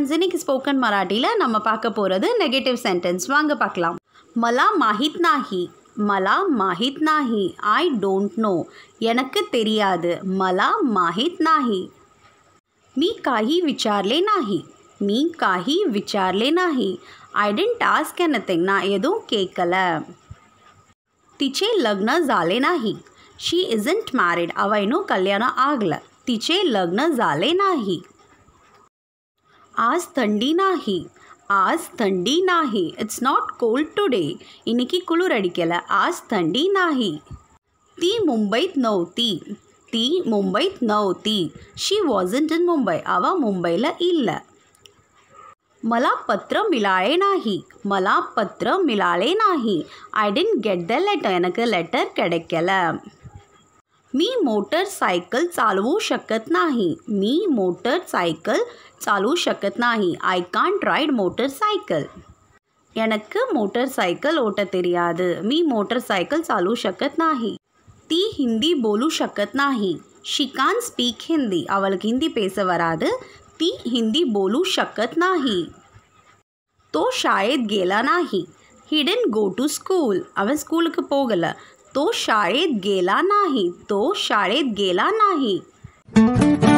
friends इनकी spoken मराठीला நம்ம பார்க்க போகிறது நெகட்டிவ் சென்டென்ஸ் வாங்க பார்க்கலாம் मला माहित नाही मला माहित नाही ஐ டோன்ட் நோ எனக்கு தெரியாது मला माहित नाही मी काही विचारले नाही मी काही विचारले नाही ஐ டெंट டாस्क எனிथिंग நான் எதுவும் கேட்கல तिचे लग्न झाले नाही शी इजंट मॅरिड அவ இன்னும் கல்யாணம் ஆகலை तिचे लग्न झाले नाही आज थंडी नाही आज थंडी नाही इट्स नॉट कोल्ड टुडे இன்னைக்கு குளிர் அடிக்கலை आज थंडी नाही ती मुंबईत नव्हती ती मुंबईत नव्हती शी वॉजंट इन मुंबई आवा मुंबईला इल्ल मला पत्र मिळाले नाही मला पत्र मिळाले नाही I didn't get the letter எனக்கு லெட்டர் கிடைக்கல मी मोटरसायकल चालवू शकत नाही मी मोटरसायकल चालवू शकत नाही आय कान ரைட் मोटरसायकल எனக்கு मोटरसायकल ओट தெரியாது मी मोटरसायकल चालवू शकत नाही ती हिंदी बोलू शकत नाही शी कान स्पीक हिंदी அவளுக்கு हिंदी பேச ती हिंदी बोलू शकत नाही तो शाळेत गेला नाही हिडन गो टू स्कूल அவன் ஸ்கூலுக்கு पोगला तो शाळेत गेला नाही तो शाळेत गेला नाही